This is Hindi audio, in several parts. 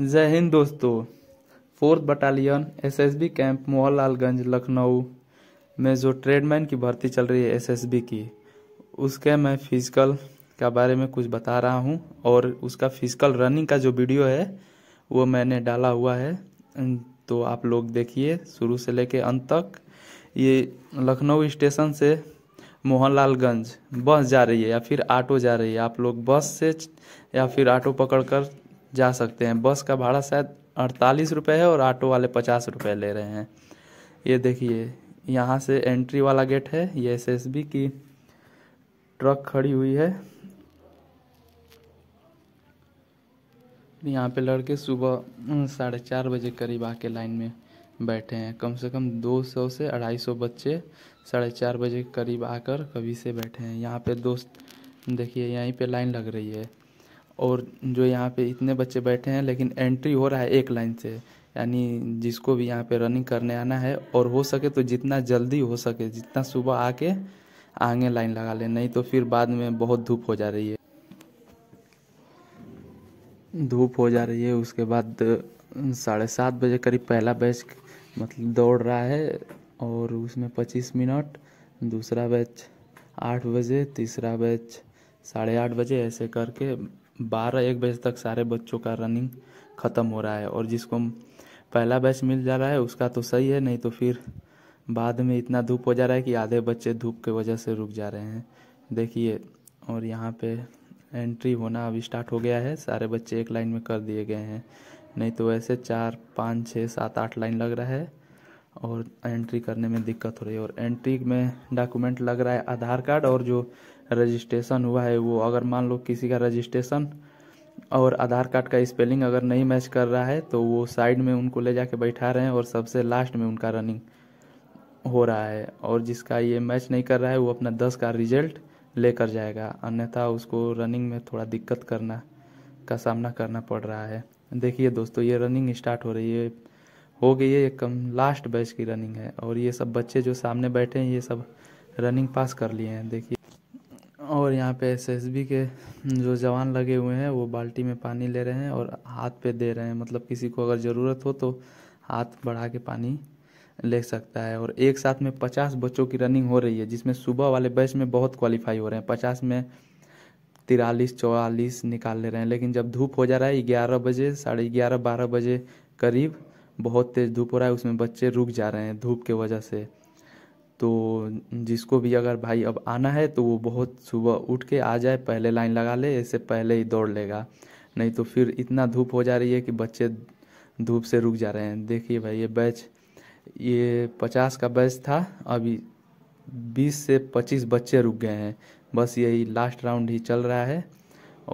जय हिंद दोस्तों fourth battalion SSB camp Mohanlalganj Lucknow में जो ट्रेडमैन की भर्ती चल रही है एसएसबी की उसके मैं फिजिकल के बारे में कुछ बता रहा हूं और उसका फिजिकल रनिंग का जो वीडियो है वो मैंने डाला हुआ है तो आप लोग देखिए शुरू से लेके अंत तक ये लखनऊ स्टेशन से मोहनलालगंज बस जा रही है या फिर ऑटो जा रही है आप लोग बस से या फिर ऑटो पकड़कर जा सकते हैं बस का भाड़ा शायद अड़तालीस रुपये है और ऑटो वाले पचास रुपये ले रहे हैं ये देखिए यहाँ से एंट्री वाला गेट है ये एस की ट्रक खड़ी हुई है यहाँ पे लड़के सुबह साढ़े चार बजे करीब आके लाइन में बैठे हैं कम से कम 200 से 250 बच्चे साढ़े चार बजे के करीब आकर कभी से बैठे हैं यहाँ पे दोस्त देखिए यहीं पे लाइन लग रही है और जो यहाँ पे इतने बच्चे बैठे हैं लेकिन एंट्री हो रहा है एक लाइन से यानी जिसको भी यहाँ पे रनिंग करने आना है और हो सके तो जितना जल्दी हो सके जितना सुबह आके आगे लाइन लगा ले नहीं तो फिर बाद में बहुत धूप हो जा रही है धूप हो जा रही है उसके बाद साढ़े सात बजे करीब पहला बैच मतलब दौड़ रहा है और उसमें पच्चीस मिनट दूसरा बैच आठ बजे तीसरा बैच साढ़े आठ बजे ऐसे करके बारह एक बजे तक सारे बच्चों का रनिंग ख़त्म हो रहा है और जिसको पहला बैच मिल जा रहा है उसका तो सही है नहीं तो फिर बाद में इतना धूप हो जा रहा है कि आधे बच्चे धूप के वजह से रुक जा रहे हैं देखिए और यहाँ पे एंट्री होना अब स्टार्ट हो गया है सारे बच्चे एक लाइन में कर दिए गए हैं नहीं तो वैसे चार पाँच छः सात आठ लाइन लग रहा है और एंट्री करने में दिक्कत हो रही है और एंट्री में डॉक्यूमेंट लग रहा है आधार कार्ड और जो रजिस्ट्रेशन हुआ है वो अगर मान लो किसी का रजिस्ट्रेशन और आधार कार्ड का स्पेलिंग अगर नहीं मैच कर रहा है तो वो साइड में उनको ले जाके बैठा रहे हैं और सबसे लास्ट में उनका रनिंग हो रहा है और जिसका ये मैच नहीं कर रहा है वो अपना दस का रिजल्ट लेकर जाएगा अन्यथा उसको रनिंग में थोड़ा दिक्कत करना का सामना करना पड़ रहा है देखिए दोस्तों ये रनिंग स्टार्ट हो रही है हो गई है ये कम लास्ट बैच की रनिंग है और ये सब बच्चे जो सामने बैठे हैं ये सब रनिंग पास कर लिए हैं देखिए और यहाँ पे एसएसबी के जो जवान लगे हुए हैं वो बाल्टी में पानी ले रहे हैं और हाथ पे दे रहे हैं मतलब किसी को अगर ज़रूरत हो तो हाथ बढ़ा के पानी ले सकता है और एक साथ में पचास बच्चों की रनिंग हो रही है जिसमें सुबह वाले बैच में बहुत क्वालिफाई हो रहे हैं पचास में तिरालीस चौवालीस निकाल ले रहे हैं लेकिन जब धूप हो जा रहा है ग्यारह बजे साढ़े ग्यारह बारह बजे करीब बहुत तेज़ धूप हो रहा है उसमें बच्चे रुक जा रहे हैं धूप के वजह से तो जिसको भी अगर भाई अब आना है तो वो बहुत सुबह उठ के आ जाए पहले लाइन लगा ले इससे पहले ही दौड़ लेगा नहीं तो फिर इतना धूप हो जा रही है कि बच्चे धूप से रुक जा रहे हैं देखिए भाई ये बैच ये पचास का बैच था अभी बीस से पच्चीस बच्चे रुक गए हैं बस यही लास्ट राउंड ही चल रहा है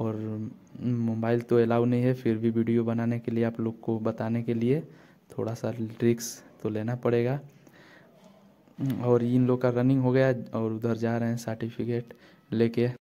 और मोबाइल तो अलाउ नहीं है फिर भी वीडियो बनाने के लिए आप लोग को बताने के लिए थोड़ा सा रिक्स तो लेना पड़ेगा और इन लोग का रनिंग हो गया और उधर जा रहे हैं सर्टिफिकेट लेके